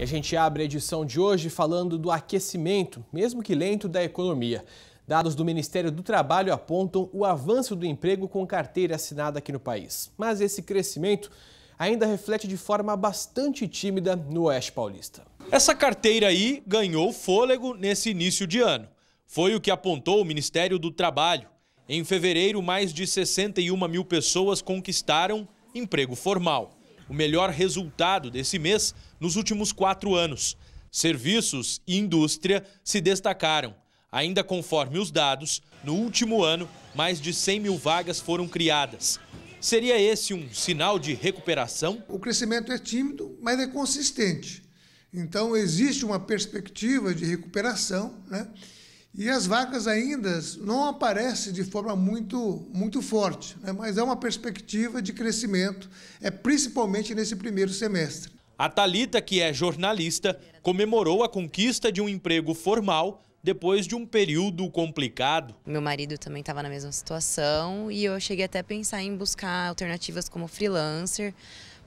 E a gente abre a edição de hoje falando do aquecimento, mesmo que lento, da economia. Dados do Ministério do Trabalho apontam o avanço do emprego com carteira assinada aqui no país. Mas esse crescimento ainda reflete de forma bastante tímida no Oeste Paulista. Essa carteira aí ganhou fôlego nesse início de ano. Foi o que apontou o Ministério do Trabalho. Em fevereiro, mais de 61 mil pessoas conquistaram emprego formal o melhor resultado desse mês nos últimos quatro anos. Serviços e indústria se destacaram. Ainda conforme os dados, no último ano, mais de 100 mil vagas foram criadas. Seria esse um sinal de recuperação? O crescimento é tímido, mas é consistente. Então, existe uma perspectiva de recuperação, né? E as vacas ainda não aparecem de forma muito, muito forte, né? mas há é uma perspectiva de crescimento, é principalmente nesse primeiro semestre. A Talita, que é jornalista, comemorou a conquista de um emprego formal depois de um período complicado. Meu marido também estava na mesma situação e eu cheguei até a pensar em buscar alternativas como freelancer,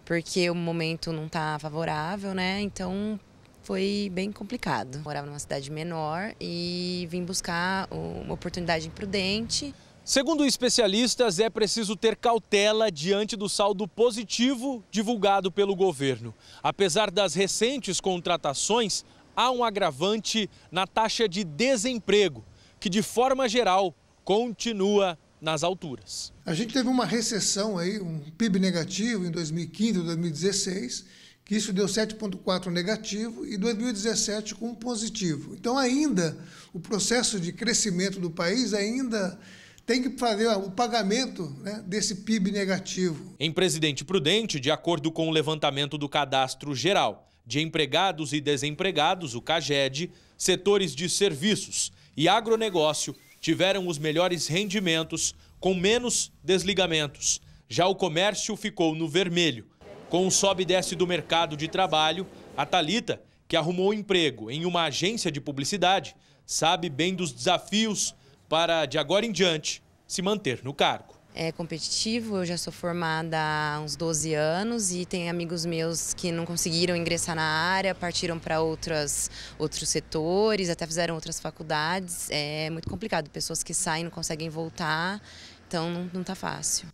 porque o momento não está favorável, né? Então, foi bem complicado. Morava numa cidade menor e vim buscar uma oportunidade imprudente. Segundo especialistas, é preciso ter cautela diante do saldo positivo divulgado pelo governo. Apesar das recentes contratações, há um agravante na taxa de desemprego, que de forma geral continua nas alturas. A gente teve uma recessão aí, um PIB negativo em 2015, 2016 que isso deu 7,4 negativo, e 2017 com positivo. Então, ainda o processo de crescimento do país ainda tem que fazer o pagamento né, desse PIB negativo. Em Presidente Prudente, de acordo com o levantamento do Cadastro Geral de Empregados e Desempregados, o CAGED, setores de serviços e agronegócio tiveram os melhores rendimentos, com menos desligamentos. Já o comércio ficou no vermelho, com o sobe e desce do mercado de trabalho, a Talita, que arrumou emprego em uma agência de publicidade, sabe bem dos desafios para, de agora em diante, se manter no cargo. É competitivo, eu já sou formada há uns 12 anos e tem amigos meus que não conseguiram ingressar na área, partiram para outros setores, até fizeram outras faculdades. É muito complicado, pessoas que saem não conseguem voltar, então não está fácil.